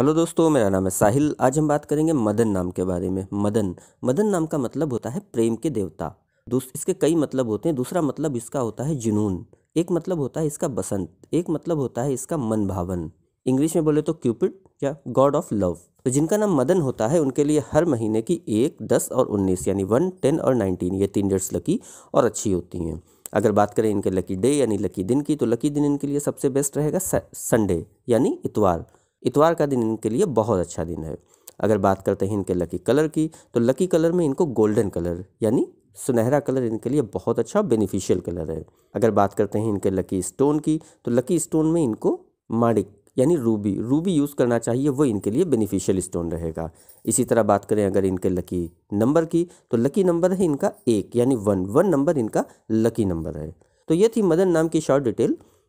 hello दोस्तों मेरा नाम है साहिल आज हम बात करेंगे मदन नाम के बारे में मदन मदन नाम का मतलब होता है प्रेम के देवता इसके कई मतलब होते हैं दूसरा मतलब इसका होता है जुनून एक मतलब होता है इसका बसंत एक मतलब होता है इसका मन भावन इंग्लिश में बोले तो क्यूपिड या गॉड ऑफ लव तो जिनका नाम मदन होता है उनके लिए हर महीने की एक दस और उन्नीस यानी वन टेन और नाइनटीन ये तीन डेट्स लकी और अच्छी होती हैं अगर बात करें इनके लकी डे यानी लकी दिन की तो लकी दिन इनके लिए सबसे बेस्ट रहेगा संडे यानी इतवार इतवार का दिन इनके लिए बहुत अच्छा दिन है अगर बात करते हैं इनके लकी कलर की तो लकी कलर में इनको गोल्डन कलर यानी सुनहरा कलर इनके लिए बहुत अच्छा बेनिफिशियल कलर है अगर बात करते हैं इनके लकी स्टोन की तो लकी स्टोन में इनको माड़िक यानी रूबी रूबी यूज़ करना चाहिए वो इनके लिए बेनिफिशियल स्टोन रहेगा इसी तरह बात करें अगर इनके लकी नंबर की तो लकी नंबर है इनका एक यानी वन वन नंबर इनका लकी नंबर है तो ये थी मदन नाम की शॉर्ट डिटेल